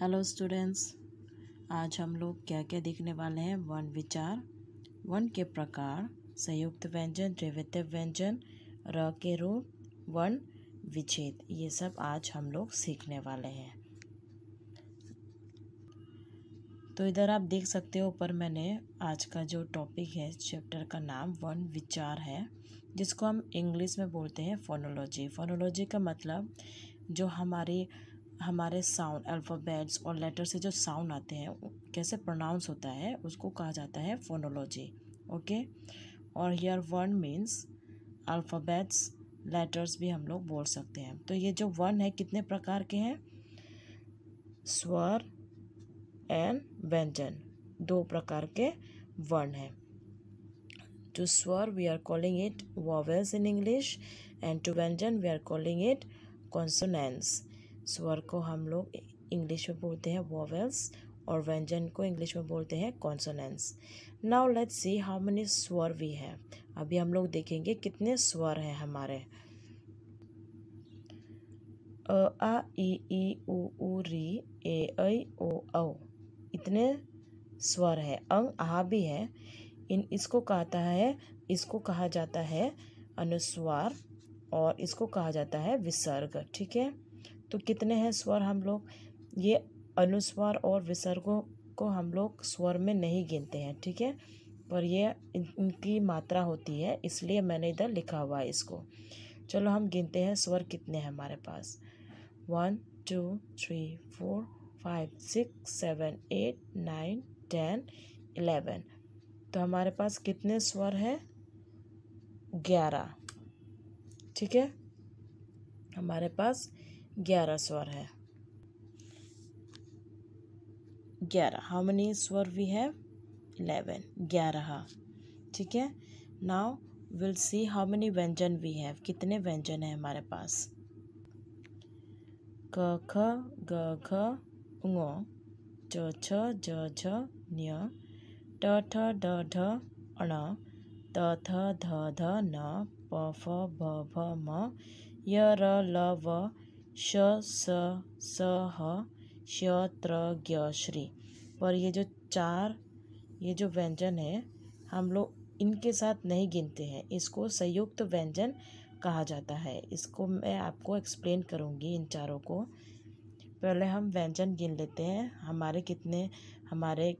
hello students आज हम लोग क्या क्या देखने वाले हैं वन विचार वन के प्रकार संयुक्त व्यंजन द्रिवित्य व्यंजन र के रूप वन विच्छेद ये सब आज हम लोग सीखने वाले हैं तो इधर आप देख सकते हो ऊपर मैंने आज का जो टॉपिक है चैप्टर का नाम वन विचार है जिसको हम इंग्लिश में बोलते हैं फोनोलॉजी फोनोलॉजी का मतलब जो हमारी हमारे साउंड अल्फ़ाबेट्स और लेटर से जो साउंड आते हैं कैसे प्रोनाउंस होता है उसको कहा जाता है फोनोलॉजी ओके और हेयर वर्न मीन्स अल्फ़ाबेट्स लेटर्स भी हम लोग बोल सकते हैं तो ये जो वर्न है कितने प्रकार के हैं स्वर एंड व्यंजन दो प्रकार के वर्ण हैं टू स्वर we are calling it vowels in English and two व्यंजन we are calling it consonants स्वर को हम लोग इंग्लिश में बोलते हैं वोवेल्स और व्यंजन को इंग्लिश में बोलते हैं consonants now let's see how many स्वर वी है अभी हम लोग देखेंगे कितने स्वर हैं हमारे अ आ ई ई उ उ री ए ऐ ओ औ इतने स्वर है अंग आ भी है इन इसको कहता है इसको कहा जाता है अनुस्वार और इसको कहा जाता है विसर्ग ठीक है तो कितने हैं स्वर हम लोग ये अनुस्वर और विसर्गों को हम लोग स्वर में नहीं गिनते हैं ठीक है पर ये इन, इनकी मात्रा होती है इसलिए मैंने इधर लिखा हुआ है इसको चलो हम गिनते हैं स्वर कितने हैं हमारे पास one two three four five six seven eight nine ten eleven तो हमारे पास कितने स्वर हैं ग्यारह ठीक है हमारे पास ग्यारह स्वर है ग्यारह हाउ मनी स्वर वी हैव इलेवन ग्यारह ठीक है now will see how many व्यंजन वी हैव कितने व्यंजन हैं हमारे पास क ख ग घ ङ च छ ज झ ञ ट ठ ड ढ ण त थ ध ध न प फ भ भ म य र ल व श स स ह श त्र ग्य श्री पर ये जो चार ये जो व्यंजन है हम लोग इनके साथ नहीं गिनते हैं इसको संयुक्त व्यंजन कहा जाता है इसको मैं आपको एक्सप्लेन करूँगी इन चारों को पहले हम व्यंजन गिन लेते हैं हमारे कितने हमारे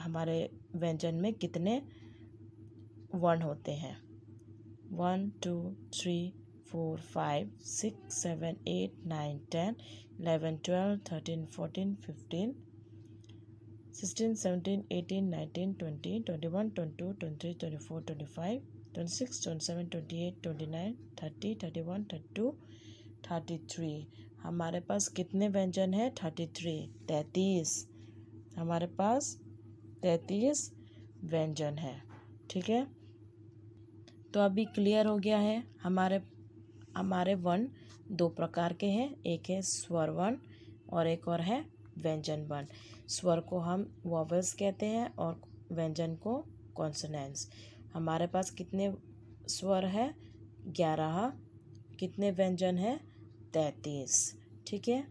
हमारे व्यंजन में कितने वर्ण होते हैं one two three four five six seven eight nine ten eleven twelve thirteen fourteen fifteen sixteen seventeen eighteen nineteen twenty twenty one twenty two twenty three twenty four twenty five twenty six twenty seven twenty eight twenty nine thirty thirty one thirty two thirty three हमारे पास कितने व्यंजन है thirty three तैंतीस हमारे पास तैंतीस व्यंजन है ठीक है तो अभी क्लियर हो गया है हमारे हमारे वर्ण दो प्रकार के हैं एक है स्वर वर्ण और एक और है व्यंजन वर्ण स्वर को हम वॉवल्स कहते हैं और व्यंजन को कॉन्सनेंस हमारे पास कितने स्वर है ग्यारह कितने व्यंजन है तैतीस ठीक है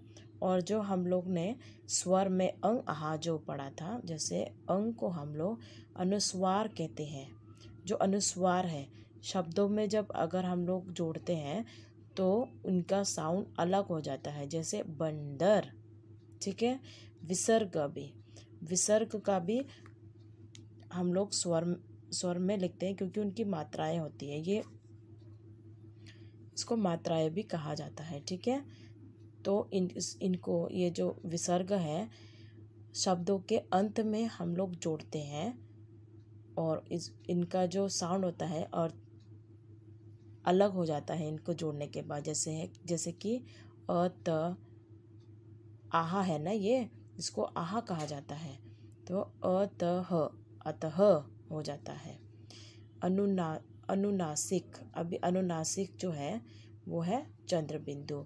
और जो हम लोग ने स्वर में अंग आहा जो पढ़ा था जैसे अंग को हम लोग अनुस्वार कहते हैं जो अनुस्वार है शब्दों में जब अगर हम लोग जोड़ते हैं तो उनका साउंड अलग हो जाता है जैसे बंदर ठीक है विसर्ग भी विसर्ग का भी हम लोग स्वर स्वर में लिखते हैं क्योंकि उनकी मात्राएं होती है ये इसको मात्राएं भी कहा जाता है ठीक है तो इन इनको ये जो विसर्ग है शब्दों के अंत में हम लोग जोड़ते हैं और इस इनका जो साउंड होता है और अलग हो जाता है इनको जोड़ने के बाद जैसे है जैसे कि अ त आहा है ना ये इसको आहा कहा जाता है तो अ त ह अतः हो जाता है अनुना अनुनासिक अभी अनुनासिक जो है वो है चंद्रबिंदु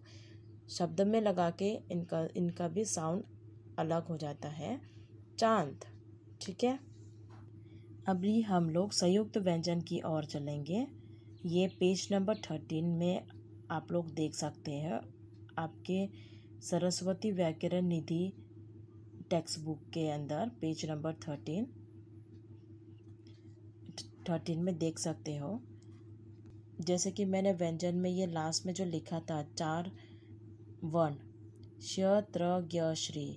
शब्द में लगा के इनका इनका भी साउंड अलग हो जाता है चांद ठीक है अभी हम लोग संयुक्त व्यंजन की ओर चलेंगे ये पेज नंबर थर्टीन में आप लोग देख सकते हैं आपके सरस्वती व्याकरण निधि टेक्स्ट बुक के अंदर पेज नंबर थर्टीन थर्टीन में देख सकते हो जैसे कि मैंने व्यंजन में ये लास्ट में जो लिखा था चार वन श्य त्र श्री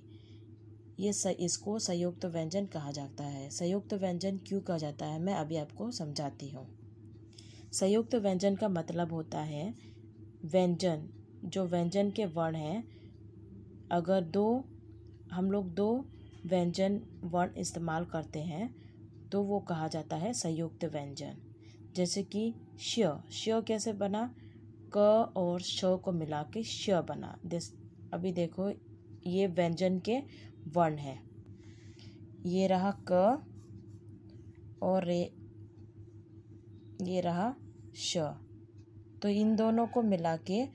ये स, इसको संयुक्त तो व्यंजन कहा जाता है संयुक्त तो व्यंजन क्यों कहा जाता है मैं अभी आपको समझाती हूँ संयुक्त तो व्यंजन का मतलब होता है व्यंजन जो व्यंजन के वर्ण हैं अगर दो हम लोग दो व्यंजन वर्ण इस्तेमाल करते हैं तो वो कहा जाता है संयुक्त तो व्यंजन जैसे कि श्य श्य कैसे बना क और श को मिला के श्य बना दिस अभी देखो ये व्यंजन के वर्ण है ये रहा क और रे ये रहा श तो इन दोनों को मिला के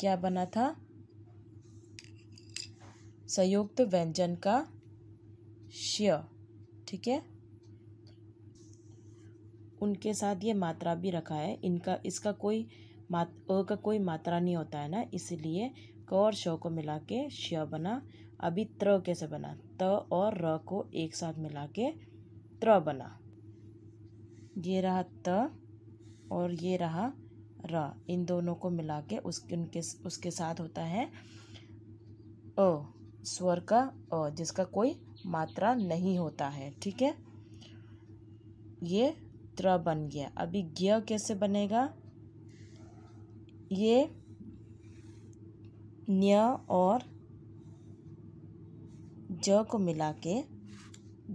क्या बना था संयुक्त व्यंजन का श्य ठीक है उनके साथ ये मात्रा भी रखा है इनका इसका कोई मात अ का कोई मात्रा नहीं होता है ना इसलिए क और श को मिला के श्य बना अभी त्र कैसे बना त और र को एक साथ मिला के त्र बना ये रहा त और ये रहा र इन दोनों को मिला के उसके उनके उसके साथ होता है अ स्वर का अ जिसका कोई मात्रा नहीं होता है ठीक है ये त्र बन गया अभी ज्ञ कैसे बनेगा ये न्य और ज को मिला के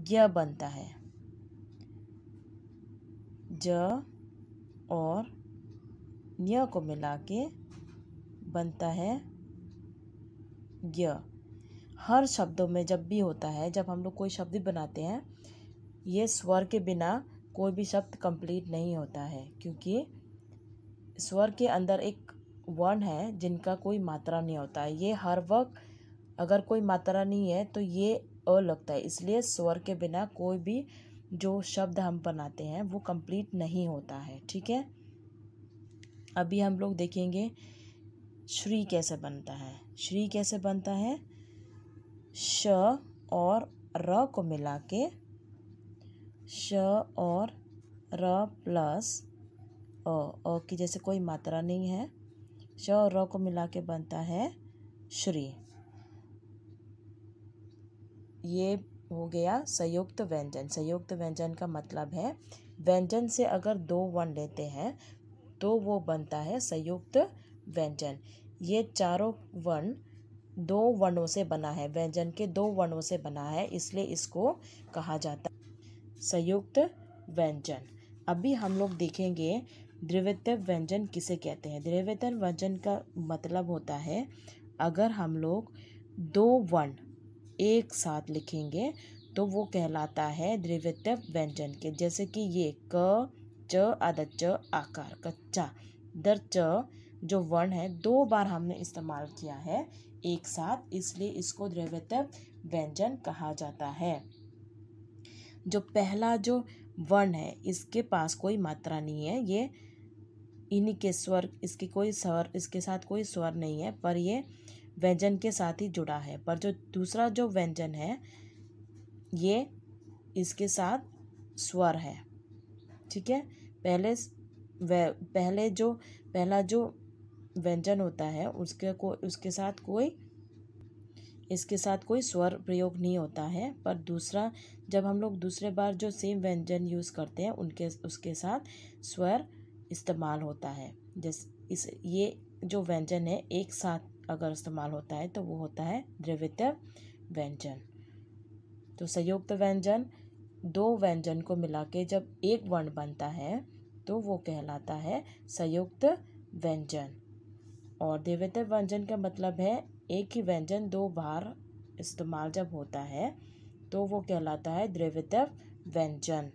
ज्ञ बनता है ज और ञ को मिला के बनता है ज्ञ हर शब्दों में जब भी होता है जब हम लोग कोई शब्द बनाते हैं ये स्वर के बिना कोई भी शब्द कंप्लीट नहीं होता है क्योंकि स्वर के अंदर एक वर्ण है जिनका कोई मात्रा नहीं होता है ये हर वक्त अगर कोई मात्रा नहीं है तो ये अ लगता है इसलिए स्वर के बिना कोई भी जो शब्द हम बनाते हैं वो कंप्लीट नहीं होता है ठीक है अभी हम लोग देखेंगे श्री कैसे बनता है श्री कैसे बनता है श और र को मिला के श और र प्लस अ अ की जैसे कोई मात्रा नहीं है श और र को मिला के बनता है श्री ये हो गया संयुक्त व्यंजन संयुक्त व्यंजन का मतलब है व्यंजन से अगर दो वन लेते हैं तो वो बनता है संयुक्त व्यंजन ये चारों वन दो वनों से बना है व्यंजन के दो वनों से बना है इसलिए इसको कहा जाता है संयुक्त व्यंजन अभी हम लोग देखेंगे द्रिवित व्यंजन किसे कहते हैं द्रिवित व्यंजन का मतलब होता है अगर हम लोग दो वन एक साथ लिखेंगे तो वो कहलाता है द्रिवित व्यंजन के जैसे कि ये क च अद च आकार कच्चा दर च जो वर्ण है दो बार हमने इस्तेमाल किया है एक साथ इसलिए इसको द्रिवित व्यंजन कहा जाता है जो पहला जो वर्ण है इसके पास कोई मात्रा नहीं है ये इन्हीं के स्वर इसके कोई स्वर इसके साथ कोई स्वर नहीं है पर ये व्यंजन के साथ ही जुड़ा है पर जो दूसरा जो व्यंजन है ये इसके साथ स्वर है ठीक है पहले पहले जो पहला जो व्यंजन होता है उसके को उसके साथ कोई इसके साथ कोई स्वर प्रयोग नहीं होता है पर दूसरा जब हम लोग दूसरे बार जो सेम व्यंजन यूज़ करते हैं उनके उसके साथ स्वर इस्तेमाल होता है जैसे इस ये जो व्यंजन है एक साथ अगर इस्तेमाल होता है तो वो होता है द्रवित व्यंजन तो संयुक्त व्यंजन दो व्यंजन को मिला के जब एक वर्ण बनता है तो वो कहलाता है संयुक्त व्यंजन और द्रवित व्यंजन का मतलब है एक ही व्यंजन दो बार इस्तेमाल जब होता है तो वो कहलाता है द्रवित व्यंजन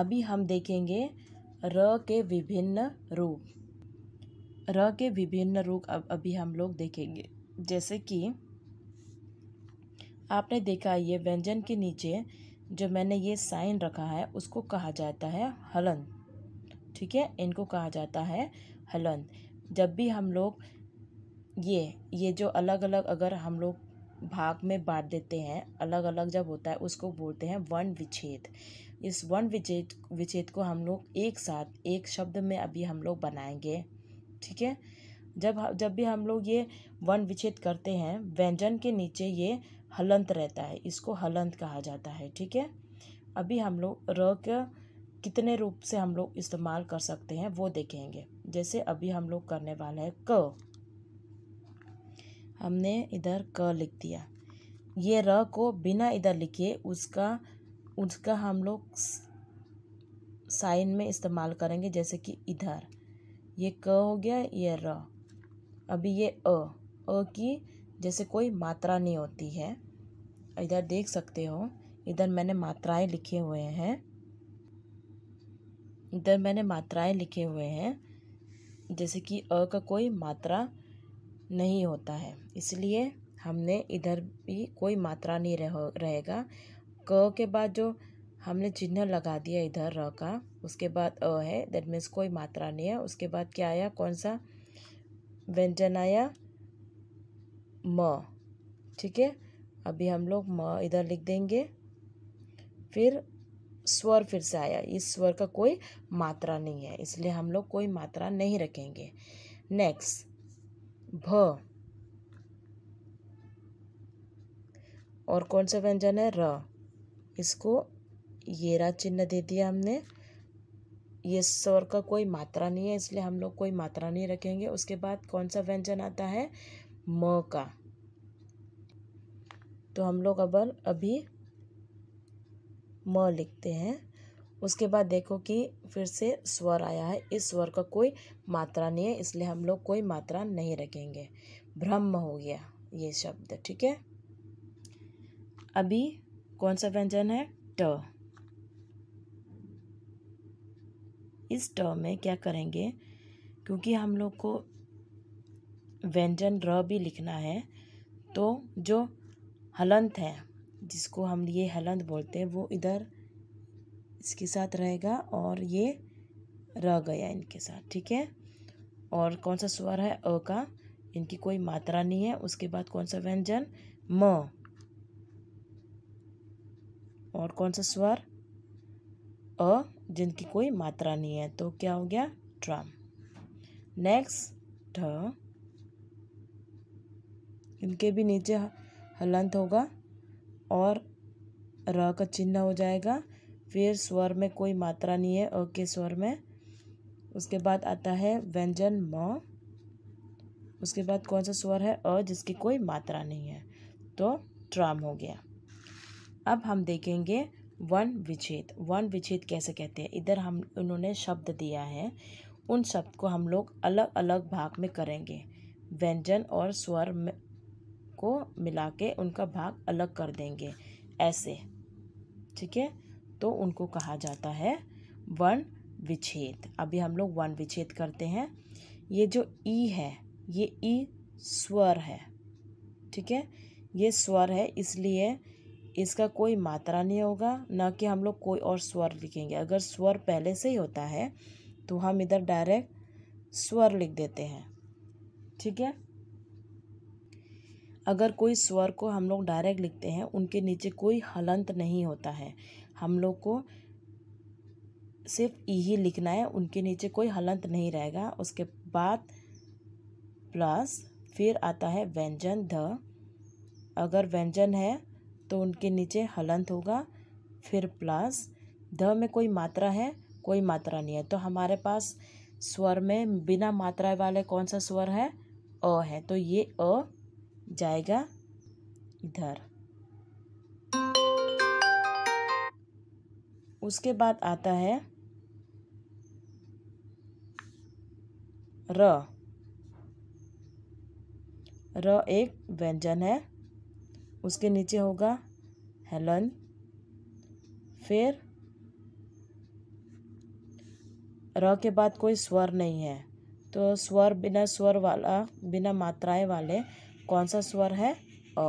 अभी हम देखेंगे र के विभिन्न रूप र के विभिन्न रूप अब अभी हम लोग देखेंगे जैसे कि आपने देखा ये व्यंजन के नीचे जो मैंने ये साइन रखा है उसको कहा जाता है हलन ठीक है इनको कहा जाता है हलन जब भी हम लोग ये ये जो अलग अलग अगर हम लोग भाग में बांट देते हैं अलग अलग जब होता है उसको बोलते हैं वन विच्छेद इस वन विच्छेद विच्छेद को हम लोग एक साथ एक शब्द में अभी हम लोग बनाएंगे ठीक है जब जब भी हम लोग ये वन विच्छेद करते हैं व्यंजन के नीचे ये हलंत रहता है इसको हलंत कहा जाता है ठीक है अभी हम लोग र कितने रूप से हम लोग इस्तेमाल कर सकते हैं वो देखेंगे जैसे अभी हम लोग करने वाले हैं क हमने इधर क लिख दिया ये र को बिना इधर लिखे उसका उसका हम लोग साइन में इस्तेमाल करेंगे जैसे कि इधर ये क हो गया ये र अभी ये अ अ की जैसे कोई मात्रा नहीं होती है इधर देख सकते हो इधर मैंने मात्राएं लिखे हुए हैं इधर मैंने मात्राएं लिखे हुए हैं जैसे कि अ का कोई मात्रा नहीं होता है इसलिए हमने इधर भी कोई मात्रा नहीं रह रहेगा क के बाद जो हमने चिन्ह लगा दिया इधर र का उसके बाद अ है दैट मीन्स कोई मात्रा नहीं है उसके बाद क्या आया कौन सा व्यंजन आया म ठीक है अभी हम लोग म इधर लिख देंगे फिर स्वर फिर से आया इस स्वर का कोई मात्रा नहीं है इसलिए हम लोग कोई मात्रा नहीं रखेंगे नेक्स्ट भ और कौन सा व्यंजन है र इसको येरा चिन्ह दे दिया हमने ये स्वर का कोई मात्रा नहीं है इसलिए हम लोग कोई मात्रा नहीं रखेंगे उसके बाद कौन सा व्यंजन आता है म का तो हम लोग अब अभी म लिखते हैं उसके बाद देखो कि फिर से स्वर आया है इस स्वर का कोई मात्रा नहीं है इसलिए हम लोग कोई मात्रा नहीं रखेंगे ब्रह्म हो गया ये शब्द ठीक है अभी कौन सा व्यंजन है ट इस टर्म में क्या करेंगे क्योंकि हम लोग को व्यंजन र भी लिखना है तो जो हलंत है जिसको हम ये हलंत बोलते हैं वो इधर इसके साथ रहेगा और ये रह गया इनके साथ ठीक है और कौन सा स्वर है अ का इनकी कोई मात्रा नहीं है उसके बाद कौन सा व्यंजन म और कौन सा स्वर अ जिनकी कोई मात्रा नहीं है तो क्या हो गया ट्राम नेक्स्ट ठ इनके भी नीचे हलंत होगा और र का चिन्ह हो जाएगा फिर स्वर में कोई मात्रा नहीं है अ के स्वर में उसके बाद आता है व्यंजन म उसके बाद कौन सा स्वर है अ जिसकी कोई मात्रा नहीं है तो ट्राम हो गया अब हम देखेंगे वन विच्छेद वन विच्छेद कैसे कहते हैं इधर हम उन्होंने शब्द दिया है उन शब्द को हम लोग अलग अलग भाग में करेंगे व्यंजन और स्वर में को मिला के उनका भाग अलग कर देंगे ऐसे ठीक है तो उनको कहा जाता है वन विच्छेद अभी हम लोग वन विच्छेद करते हैं ये जो ई है ये ई स्वर है ठीक है ये स्वर है इसलिए इसका कोई मात्रा नहीं होगा ना कि हम लोग कोई और स्वर लिखेंगे अगर स्वर पहले से ही होता है तो हम इधर डायरेक्ट स्वर लिख देते हैं ठीक है अगर कोई स्वर को हम लोग डायरेक्ट लिखते हैं उनके नीचे कोई हलंत नहीं होता है हम लोग को सिर्फ यही लिखना है उनके नीचे कोई हलंत नहीं रहेगा उसके बाद प्लस फिर आता है व्यंजन ध अगर व्यंजन है तो उनके नीचे हलंत होगा फिर प्लस ध में कोई मात्रा है कोई मात्रा नहीं है तो हमारे पास स्वर में बिना मात्रा वाले कौन सा स्वर है अ है तो ये अ जाएगा इधर उसके बाद आता है र र एक व्यंजन है उसके नीचे होगा हेलन फिर र के बाद कोई स्वर नहीं है तो स्वर बिना स्वर वाला बिना मात्राएं वाले कौन सा स्वर है अ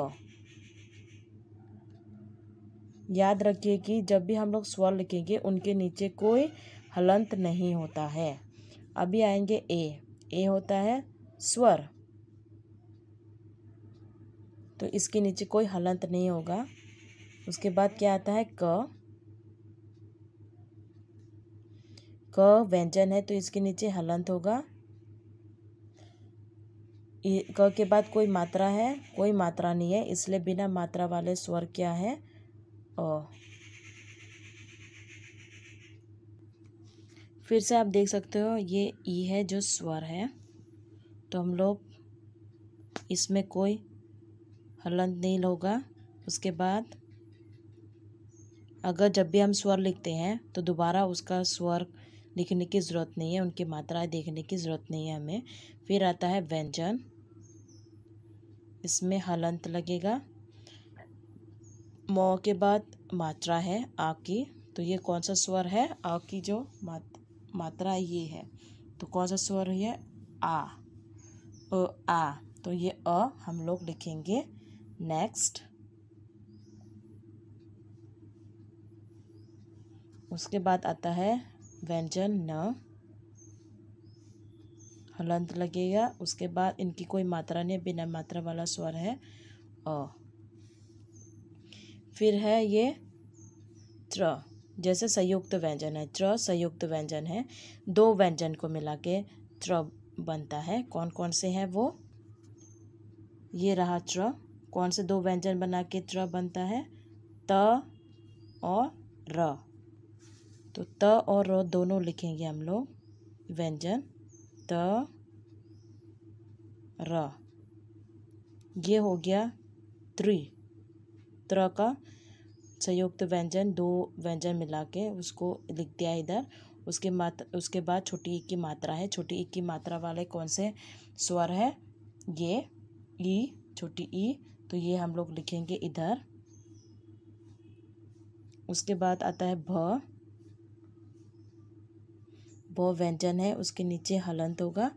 याद रखिए कि जब भी हम लोग स्वर लिखेंगे उनके नीचे कोई हलंत नहीं होता है अभी आएंगे ए ए होता है स्वर तो इसके नीचे कोई हलंत नहीं होगा उसके बाद क्या आता है क क व्यंजन है तो इसके नीचे हलंत होगा क के बाद कोई मात्रा है कोई मात्रा नहीं है इसलिए बिना मात्रा वाले स्वर क्या है अ फिर से आप देख सकते हो ये ई है जो स्वर है तो हम लोग इसमें कोई हलंत नील होगा उसके बाद अगर जब भी हम स्वर लिखते हैं तो दोबारा उसका स्वर लिखने की ज़रूरत नहीं है उनकी मात्राएं देखने की ज़रूरत नहीं है हमें फिर आता है व्यंजन इसमें हलंत लगेगा मौ के बाद मात्रा है आ की तो ये कौन सा स्वर है आ की जो मात, मात्रा ये है तो कौन सा स्वर है आ ओ आ तो ये अ हम लोग लिखेंगे नेक्स्ट उसके बाद आता है व्यंजन न हलंत लगेगा उसके बाद इनकी कोई मात्रा नहीं बिना मात्रा वाला स्वर है अ फिर है ये त्र जैसे संयुक्त व्यंजन है त्र संयुक्त व्यंजन है दो व्यंजन को मिला के त्र बनता है कौन कौन से हैं वो ये रहा त्र कौन से दो व्यंजन बना के त्र बनता है त और र तो त और र दोनों लिखेंगे हम लोग व्यंजन त र ये हो गया त्री त्र का संयुक्त व्यंजन दो व्यंजन मिला के उसको लिख दिया इधर उसके मात उसके बाद छोटी एक की मात्रा है छोटी एक की मात्रा वाले कौन से स्वर है ये ई छोटी ई तो ये हम लोग लिखेंगे इधर उसके बाद आता है भ भ व्यंजन है उसके नीचे हलंत होगा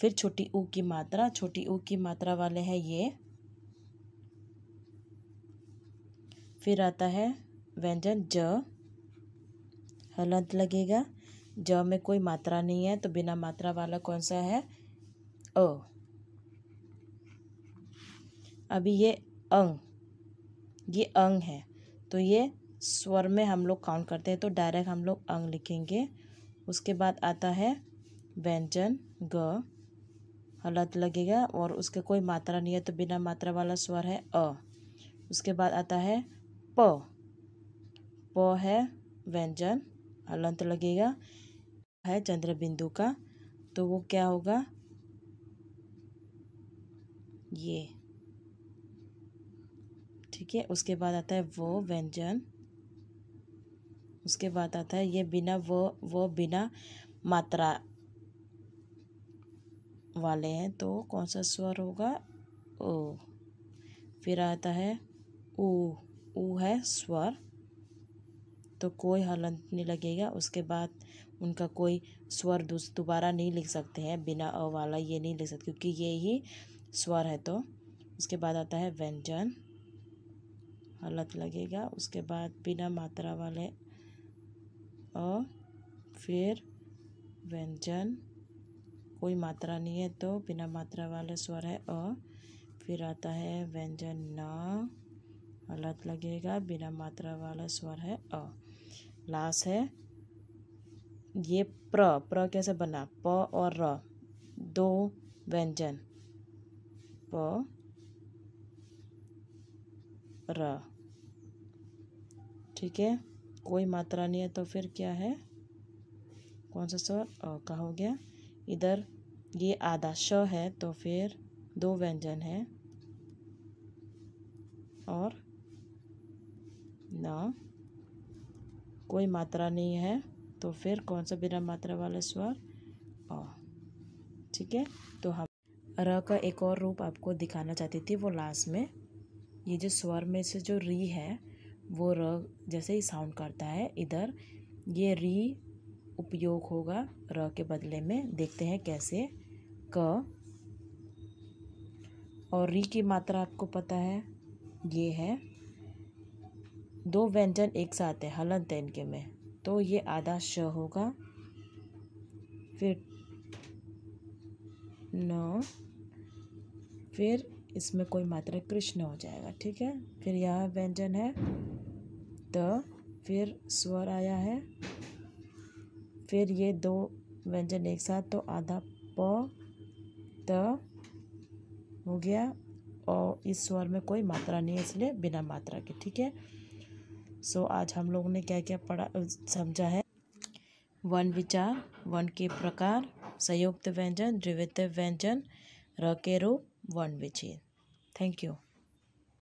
फिर छोटी ऊ की मात्रा छोटी ऊ की मात्रा वाले हैं ये फिर आता है व्यंजन ज हलंत लगेगा ज में कोई मात्रा नहीं है तो बिना मात्रा वाला कौन सा है अ अभी ये अंग ये अंग है तो ये स्वर में हम लोग काउंट करते हैं तो डायरेक्ट हम लोग अंग लिखेंगे उसके बाद आता है व्यंजन ग हलत लगेगा और उसके कोई मात्रा नहीं है तो बिना मात्रा वाला स्वर है अ उसके बाद आता है प प है व्यंजन हलंत लगेगा है चंद्र बिंदु का तो वो क्या होगा ये ठीक है उसके बाद आता है वो व्यंजन उसके बाद आता है ये बिना वो वो बिना मात्रा वाले हैं तो कौन सा स्वर होगा ओ फिर आता है उ ऊ है स्वर तो कोई हलन नहीं लगेगा उसके बाद उनका कोई स्वर दोबारा नहीं लिख सकते हैं बिना अ वाला ये नहीं लिख सकते क्योंकि ये ही स्वर है तो उसके बाद आता है व्यंजन हलद लगेगा उसके बाद बिना मात्रा वाले और फिर व्यंजन कोई मात्रा नहीं है तो बिना मात्रा वाले स्वर है और फिर आता है व्यंजन न हलत लगेगा बिना मात्रा वाला स्वर है अ लास्ट है ये प्र प्र कैसे बना प और र दो व्यंजन प र ठीक है कोई मात्रा नहीं है तो फिर क्या है कौन सा स्वर अ का हो गया इधर ये आधा श है तो फिर दो व्यंजन है और न कोई मात्रा नहीं है तो फिर कौन सा बिना मात्रा वाला स्वर अ ठीक है तो हम र का एक और रूप आपको दिखाना चाहती थी वो लास्ट में ये जो स्वर में से जो री है वो र जैसे ही साउंड करता है इधर ये री उपयोग होगा र के बदले में देखते हैं कैसे क और री की मात्रा आपको पता है ये है दो व्यंजन एक साथ है हलन तैन के में तो ये आधा श होगा फिर न फिर इसमें कोई मात्रा कृष्ण हो जाएगा ठीक है फिर यह व्यंजन है त फिर स्वर आया है फिर ये दो व्यंजन एक साथ तो आधा प त हो गया और इस स्वर में कोई मात्रा नहीं है इसलिए बिना मात्रा के ठीक है सो so, आज हम लोगों ने क्या क्या पढ़ा समझा है वन विचार वन के प्रकार संयुक्त व्यंजन द्विवित व्यंजन र के रूप वन विचेद थैंक यू